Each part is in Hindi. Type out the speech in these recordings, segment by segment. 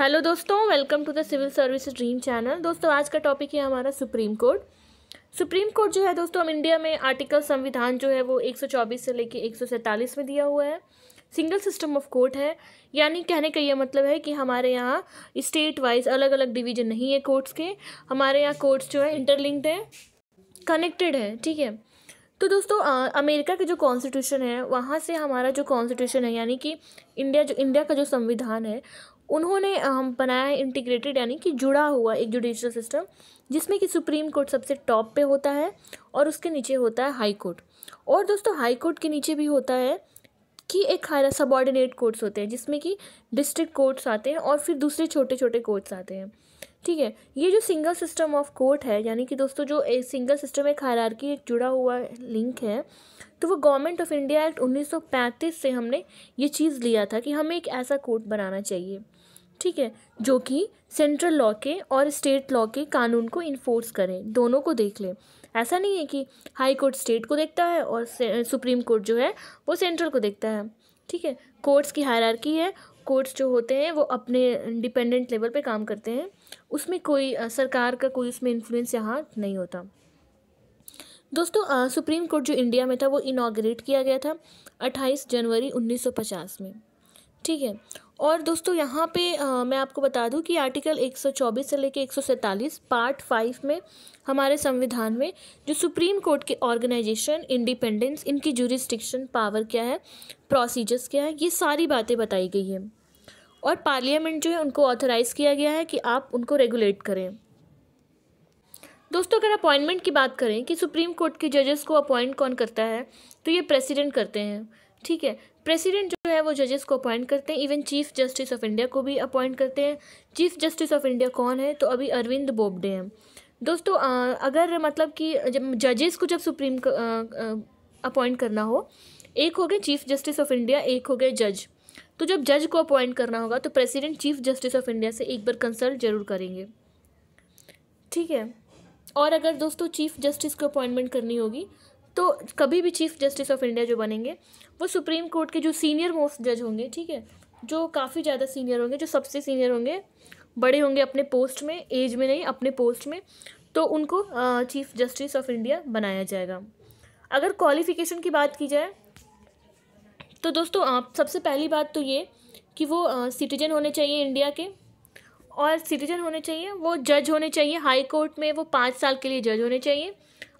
हेलो दोस्तों welcome to the civil service dream channel दोस्तों आज का टॉपिक है हमारा सुप्रीम कोर्ट सुप्रीम कोर्ट जो है दोस्तों हम इंडिया में आर्टिकल संविधान जो है वो 124 से लेके 147 में दिया हुआ है सिंगल सिस्टम ऑफ कोर्ट है यानी कहने का ये मतलब है कि हमारे यहाँ स्टेट वाइज अलग अलग डिवीजन नहीं है कोर्ट्स के हमारे यहाँ कोर्ट्स जो है इंटरलिंक्ड है कनेक्टेड है ठीक है तो दोस्तों आ, अमेरिका के जो कॉन्स्टिट्यूशन है वहाँ से हमारा जो कॉन्स्टिट्यूशन है यानी कि इंडिया जो इंडिया का जो संविधान है उन्होंने हम बनाया है इंटीग्रेटेड यानी कि जुड़ा हुआ एक जुडिशल सिस्टम जिसमें कि सुप्रीम कोर्ट सबसे टॉप पे होता है और उसके नीचे होता है हाई कोर्ट और दोस्तों हाई कोर्ट के नीचे भी होता है कि एक सबॉर्डिनेट कोर्ट्स होते हैं जिसमें कि डिस्ट्रिक्ट कोर्ट्स आते हैं और फिर दूसरे छोटे छोटे कोर्ट्स आते हैं ठीक है ये जो सिंगल सिस्टम ऑफ कोर्ट है यानी कि दोस्तों जो एक सिंगल सिस्टम एक की एक जुड़ा हुआ लिंक है तो वो गवर्नमेंट ऑफ इंडिया एक्ट 1935 से हमने ये चीज़ लिया था कि हमें एक ऐसा कोर्ट बनाना चाहिए ठीक है जो कि सेंट्रल लॉ के और स्टेट लॉ के कानून को इन्फोर्स करें दोनों को देख लें ऐसा नहीं है कि हाई कोर्ट स्टेट को देखता है और सुप्रीम कोर्ट जो है वो सेंट्रल को देखता है ठीक है कोर्ट्स की हायरार्की है कोर्ट्स जो होते हैं वो अपने डिपेंडेंट लेवल पे काम करते हैं उसमें कोई सरकार का कोई उसमें इन्फ्लुएंस यहाँ नहीं होता दोस्तों आ, सुप्रीम कोर्ट जो इंडिया में था वो इनाग्रेट किया गया था अट्ठाईस जनवरी 1950 में ठीक है और दोस्तों यहाँ पे आ, मैं आपको बता दूँ कि आर्टिकल 124 से लेकर 147 पार्ट फाइव में हमारे संविधान में जो सुप्रीम कोर्ट के ऑर्गेनाइजेशन इंडिपेंडेंस इनकी जुरिस्टिक्शन पावर क्या है प्रोसीजर्स क्या है ये सारी बातें बताई गई हैं और पार्लियामेंट जो है उनको ऑथराइज़ किया गया है कि आप उनको रेगुलेट करें दोस्तों अगर अपॉइंटमेंट की बात करें कि सुप्रीम कोर्ट के जजेस को अपॉइंट कौन करता है तो ये प्रेसिडेंट करते हैं ठीक है प्रेसिडेंट जो है वो जजेस को अपॉइंट करते हैं even chief justice of India को भी अपॉइंट करते हैं चीफ जस्टिस ऑफ इंडिया कौन है तो अभी अरविंद बोबडे हैं दोस्तों अगर मतलब कि जब जजेस को जब सुप्रीम अपॉइंट करना हो एक हो गए चीफ जस्टिस ऑफ इंडिया एक हो गए जज तो जब जज को अपॉइंट करना होगा तो president chief justice of India से एक बार कंसल्ट जरूर करेंगे ठीक है और अगर दोस्तों चीफ जस्टिस को अपॉइंटमेंट करनी होगी तो कभी भी चीफ जस्टिस ऑफ इंडिया जो बनेंगे वो सुप्रीम कोर्ट के जो सीनियर मोस्ट जज होंगे ठीक है जो काफ़ी ज़्यादा सीनियर होंगे जो सबसे सीनियर होंगे बड़े होंगे अपने पोस्ट में एज में नहीं अपने पोस्ट में तो उनको चीफ जस्टिस ऑफ इंडिया बनाया जाएगा अगर क्वालिफ़िकेशन की बात की जाए तो दोस्तों आप सबसे पहली बात तो ये कि वो सिटीजन होने चाहिए इंडिया के और सिटीजन होने चाहिए वो जज होने चाहिए हाई कोर्ट में वो पाँच साल के लिए जज होने चाहिए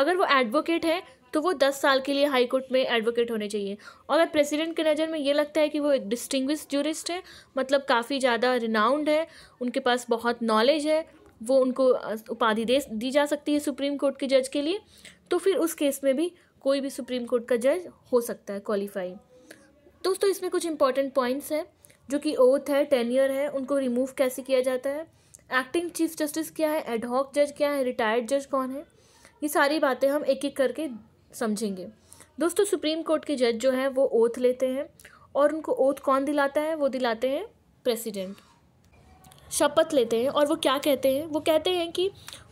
अगर वो एडवोकेट है तो वो दस साल के लिए हाई कोर्ट में एडवोकेट होने चाहिए और अगर प्रेसिडेंट के नज़र में ये लगता है कि वो एक डिस्टिंग्विश जूरिस्ट है मतलब काफ़ी ज़्यादा रिनाउंड है उनके पास बहुत नॉलेज है वो उनको उपाधि दे दी जा सकती है सुप्रीम कोर्ट के जज के लिए तो फिर उस केस में भी कोई भी सुप्रीम कोर्ट का जज हो सकता है क्वालिफाई दोस्तों इसमें कुछ इंपॉर्टेंट पॉइंट्स हैं जो कि ओथ है टेनियर है उनको रिमूव कैसे किया जाता है एक्टिंग चीफ जस्टिस क्या है एडहॉक जज क्या है रिटायर्ड जज कौन है ये सारी बातें हम एक एक करके समझेंगे दोस्तों सुप्रीम कोर्ट के जज जो है वो ओथ लेते हैं और उनको ओथ कौन दिलाता है वो दिलाते हैं प्रेसिडेंट शपथ लेते हैं और वो क्या कहते हैं वो कहते हैं कि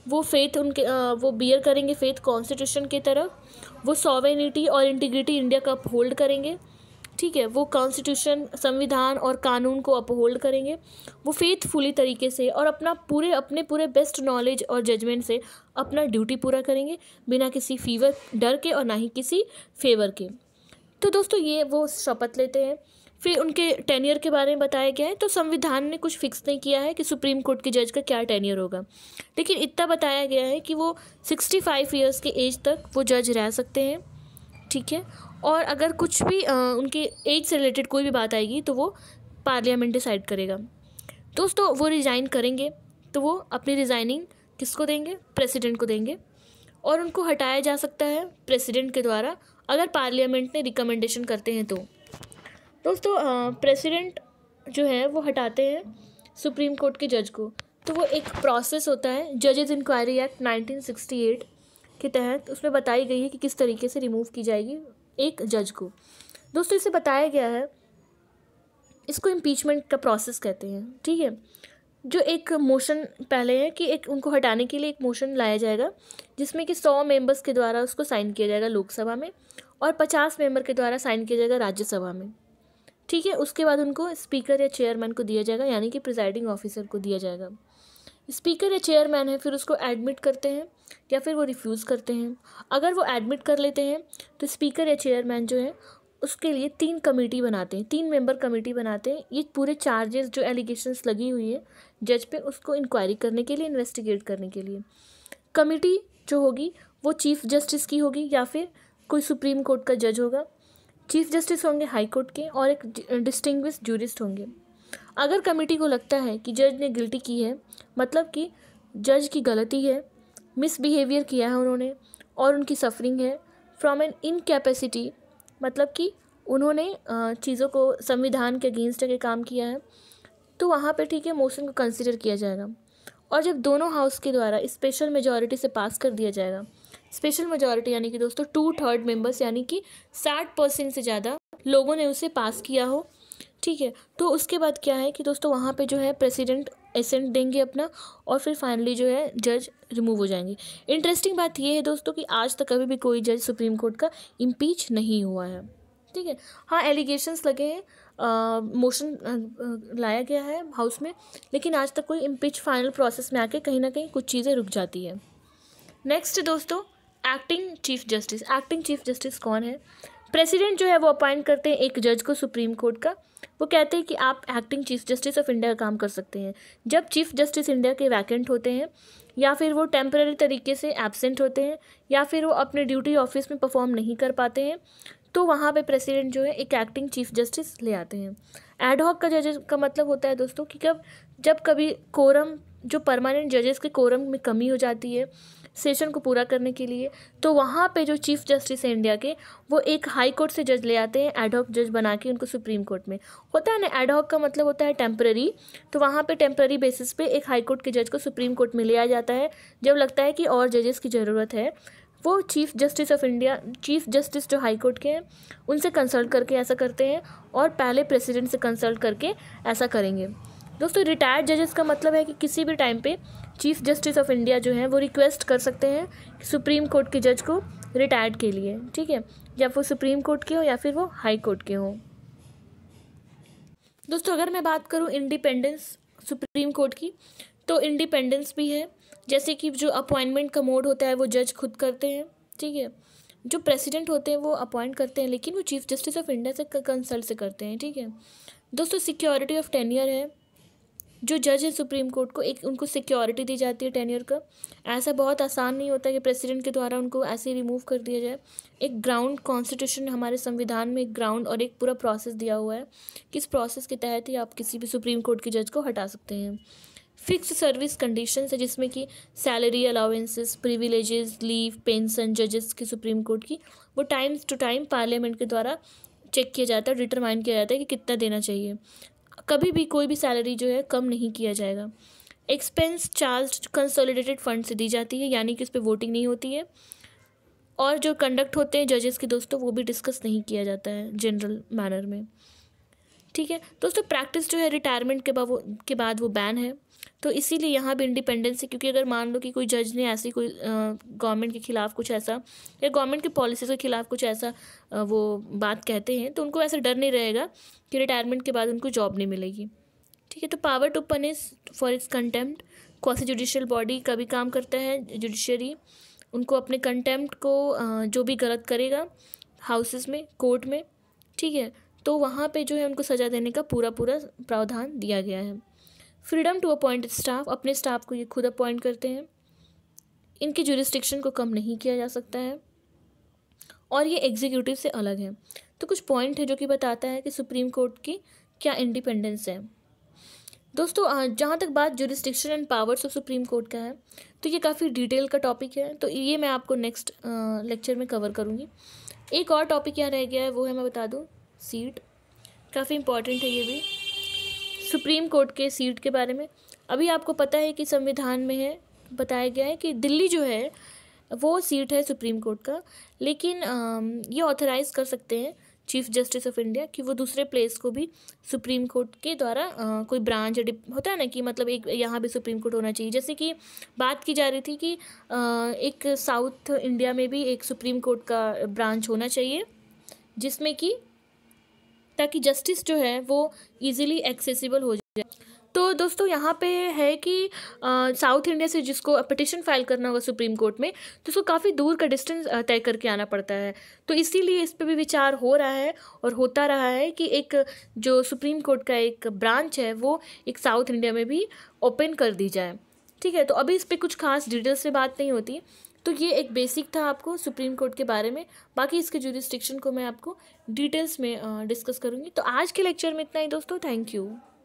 वो फेथ उनके वो बियर करेंगे फेथ कॉन्स्टिट्यूशन की तरफ वो सॉवेनिटी और इंटीग्रिटी इंडिया का होल्ड करेंगे ठीक है वो कॉन्स्टिट्यूशन संविधान और कानून को अपहोल्ड करेंगे वो फेथफुली तरीके से और अपना पूरे अपने पूरे बेस्ट नॉलेज और जजमेंट से अपना ड्यूटी पूरा करेंगे बिना किसी फीवर डर के और ना ही किसी फेवर के तो दोस्तों ये वो शपथ लेते हैं फिर उनके टेनियर के बारे में बताया गया है तो संविधान ने कुछ फिक्स नहीं किया है कि सुप्रीम कोर्ट के जज का क्या टेनियर होगा लेकिन इतना बताया गया है कि वो सिक्सटी फाइव ईयर्स के एज तक वो जज रह सकते हैं ठीक है और अगर कुछ भी आ, उनके एज से रिलेटेड कोई भी बात आएगी तो वो पार्लियामेंट डिसाइड करेगा दोस्तों वो रिज़ाइन करेंगे तो वो अपनी रिज़ाइनिंग किसको देंगे प्रेसिडेंट को देंगे और उनको हटाया जा सकता है प्रेसिडेंट के द्वारा अगर पार्लियामेंट ने रिकमेंडेशन करते हैं तो दोस्तों प्रेसिडेंट जो है वो हटाते हैं सुप्रीम कोर्ट के जज को तो वो एक प्रोसेस होता है जजेज इंक्वायरी एक्ट 1968 के तहत उसमें बताई गई है कि किस तरीके से रिमूव की जाएगी एक जज को दोस्तों इसे बताया गया है इसको इम्पीचमेंट का प्रोसेस कहते हैं ठीक है जो एक मोशन पहले है कि एक उनको हटाने के लिए एक मोशन लाया जाएगा जिसमें कि सौ मेंबर्स के द्वारा उसको साइन किया जाएगा लोकसभा में और पचास मेंबर के द्वारा साइन किया जाएगा राज्यसभा में ठीक है उसके बाद उनको स्पीकर या चेयरमैन को दिया जाएगा यानी कि प्रिजाइडिंग ऑफिसर को दिया जाएगा स्पीकर या चेयरमैन है फिर उसको एडमिट करते हैं या फिर वो रिफ्यूज़ करते हैं अगर वो एडमिट कर लेते हैं तो स्पीकर या चेयरमैन जो है उसके लिए तीन कमेटी बनाते हैं तीन मेंबर कमेटी बनाते हैं ये पूरे चार्जेस जो एलिगेशंस लगी हुई है जज पे उसको इंक्वायरी करने के लिए इन्वेस्टिगेट करने के लिए कमेटी जो होगी वो चीफ जस्टिस की होगी या फिर कोई सुप्रीम कोर्ट का जज होगा चीफ जस्टिस होंगे हाई कोर्ट के और एक डिस्टिंग्विश जूरिस्ट होंगे अगर कमेटी को लगता है कि जज ने गिल्टी की है मतलब कि जज की गलती है मिसबिहेवियर किया है उन्होंने और उनकी सफरिंग है फ्रॉम एन इनकेपेसिटी मतलब कि उन्होंने चीज़ों को संविधान के अगेंस्ट के काम किया है तो वहाँ पे ठीक है मोशन को कंसिडर किया जाएगा और जब दोनों हाउस के द्वारा स्पेशल मेजॉरिटी से पास कर दिया जाएगा स्पेशल मेजॉरिटी यानी कि दोस्तों टू थर्ड मेंबर्स यानी कि साठ परसेंट से ज़्यादा लोगों ने उसे पास किया हो ठीक है तो उसके बाद क्या है कि दोस्तों वहाँ पे जो है प्रेसिडेंट एसेंट देंगे अपना और फिर फाइनली जो है जज रिमूव हो जाएंगे इंटरेस्टिंग बात ये है दोस्तों कि आज तक कभी भी कोई जज सुप्रीम कोर्ट का इम्पीच नहीं हुआ है ठीक है हाँ एलिगेशंस लगे हैं मोशन लाया गया है हाउस में लेकिन आज तक कोई इम्पीच फाइनल प्रोसेस में आके कहीं ना कहीं कुछ चीज़ें रुक जाती है नेक्स्ट दोस्तों acting chief justice acting chief justice कौन है प्रेसिडेंट जो है वो अपॉइंट करते हैं एक जज को सुप्रीम कोर्ट का वो कहते हैं कि आप acting chief justice of India का काम कर सकते हैं जब चीफ जस्टिस इंडिया के वैकेंट होते हैं या फिर वो टेम्प्रेरी तरीके से एबसेंट होते हैं या फिर वो अपने ड्यूटी ऑफिस में परफॉर्म नहीं कर पाते हैं तो वहाँ पे प्रेसिडेंट जो है एक एक्टिंग चीफ जस्टिस ले आते हैं एडहॉक का जजेस का मतलब होता है दोस्तों कि कब जब कभी कोरम जो परमानेंट जजेस के कोरम में कमी हो जाती है सेशन को पूरा करने के लिए तो वहाँ पे जो चीफ जस्टिस है इंडिया के वो एक हाई कोर्ट से जज ले आते हैं एडहॉक जज बना के उनको सुप्रीम कोर्ट में होता है ना एडहॉक का मतलब होता है टेम्प्ररी तो वहाँ पे टेम्प्ररी बेसिस पे एक हाई कोर्ट के जज को सुप्रीम कोर्ट में ले आ जाता है जब लगता है कि और जजेस की ज़रूरत है वो chief justice of India chief justice जो हाई कोर्ट के हैं उनसे कंसल्ट करके ऐसा करते हैं और पहले प्रेसिडेंट से कंसल्ट करके ऐसा करेंगे दोस्तों रिटायर्ड जजेस का मतलब है कि किसी भी टाइम पे चीफ जस्टिस ऑफ इंडिया जो है वो रिक्वेस्ट कर सकते हैं सुप्रीम कोर्ट के जज को रिटायर्ड के लिए ठीक है या वो सुप्रीम कोर्ट के हो या फिर वो हाई कोर्ट के हों दोस्तों अगर मैं बात करूँ इंडिपेंडेंस सुप्रीम कोर्ट की तो इंडिपेंडेंस भी है जैसे कि जो अपॉइंटमेंट का मोड होता है वो जज खुद करते हैं ठीक है जो प्रेसिडेंट होते हैं वो अपॉइंट करते हैं लेकिन वो चीफ जस्टिस ऑफ इंडिया से कंसल्ट से करते हैं ठीक है दोस्तों सिक्योरिटी ऑफ टेनियर है जो जज है सुप्रीम कोर्ट को एक उनको सिक्योरिटी दी जाती है टेन्यर का ऐसा बहुत आसान नहीं होता कि प्रेसिडेंट के द्वारा उनको ऐसे ही रिमूव कर दिया जाए एक ग्राउंड कॉन्स्टिट्यूशन हमारे संविधान में एक ग्राउंड और एक पूरा प्रोसेस दिया हुआ है कि इस प्रोसेस के तहत ही आप किसी भी सुप्रीम कोर्ट के जज को हटा सकते हैं फिक्स सर्विस कंडीशन है जिसमें कि salary allowances privileges leave pension जजेस की सुप्रीम कोर्ट की वो टाइम टू टाइम पार्लियामेंट के द्वारा चेक किया जाता है डिटरमाइन किया जाता है कि कितना देना चाहिए कभी भी कोई भी सैलरी जो है कम नहीं किया जाएगा एक्सपेंस चार्ज कंसोलिडेटेड फंड से दी जाती है यानी कि उस पर वोटिंग नहीं होती है और जो कंडक्ट होते हैं जजेस के दोस्तों वो भी डिस्कस नहीं किया जाता है जनरल मैनर में ठीक है दोस्तों प्रैक्टिस जो है रिटायरमेंट के बाद वो के बाद वो बैन है तो इसीलिए यहाँ भी इंडिपेंडेंस है क्योंकि अगर मान लो कि कोई जज ने ऐसी कोई गवर्नमेंट के ख़िलाफ़ कुछ ऐसा या गवर्नमेंट की पॉलिसीज़ के ख़िलाफ़ कुछ ऐसा आ, वो बात कहते हैं तो उनको ऐसा डर नहीं रहेगा कि रिटायरमेंट के बाद उनको जॉब नहीं मिलेगी ठीक है तो power to punish for its contempt quasi judicial body का भी काम करता है जुडिशरी उनको अपने कंटेम्प्ट को जो भी गलत करेगा हाउसेस में कोर्ट में ठीक है तो वहाँ पे जो है उनको सज़ा देने का पूरा पूरा प्रावधान दिया गया है फ्रीडम टू अपॉइंट स्टाफ अपने स्टाफ को ये खुद अपॉइंट करते हैं इनके जुरिस्टिक्शन को कम नहीं किया जा सकता है और ये एग्जीक्यूटिव से अलग है तो कुछ पॉइंट है जो कि बताता है कि सुप्रीम कोर्ट की क्या इंडिपेंडेंस है दोस्तों जहाँ तक बात jurisdiction and powers of supreme court का है तो ये काफ़ी डिटेल का टॉपिक है तो ये मैं आपको नेक्स्ट लेक्चर में कवर करूँगी एक और टॉपिक क्या रह गया है वो है मैं बता दूँ सीट काफ़ी इंपॉर्टेंट है ये भी सुप्रीम कोर्ट के सीट के बारे में अभी आपको पता है कि संविधान में है बताया गया है कि दिल्ली जो है वो सीट है सुप्रीम कोर्ट का लेकिन ये ऑथराइज कर सकते हैं चीफ जस्टिस ऑफ इंडिया कि वो दूसरे प्लेस को भी सुप्रीम कोर्ट के द्वारा कोई ब्रांच होता है ना कि मतलब एक यहाँ भी सुप्रीम कोर्ट होना चाहिए जैसे कि बात की जा रही थी कि एक साउथ इंडिया में भी एक सुप्रीम कोर्ट का ब्रांच होना चाहिए जिसमें कि ताकि जस्टिस जो है वो ईजिली एक्सेसिबल हो जाए तो दोस्तों यहाँ पे है कि साउथ इंडिया से जिसको पटिशन फाइल करना होगा सुप्रीम कोर्ट में तो उसको काफ़ी दूर का डिस्टेंस तय करके आना पड़ता है तो इसीलिए इस पर भी विचार हो रहा है और होता रहा है कि एक जो सुप्रीम कोर्ट का एक ब्रांच है वो एक साउथ इंडिया में भी ओपन कर दी जाए ठीक है तो अभी इस पर कुछ खास डिटेल्स में बात नहीं होती तो ये एक बेसिक था आपको सुप्रीम कोर्ट के बारे में बाकी इसके जुरिस्टिक्शन को मैं आपको डिटेल्स में डिस्कस करूँगी तो आज के लेक्चर में इतना ही दोस्तों थैंक यू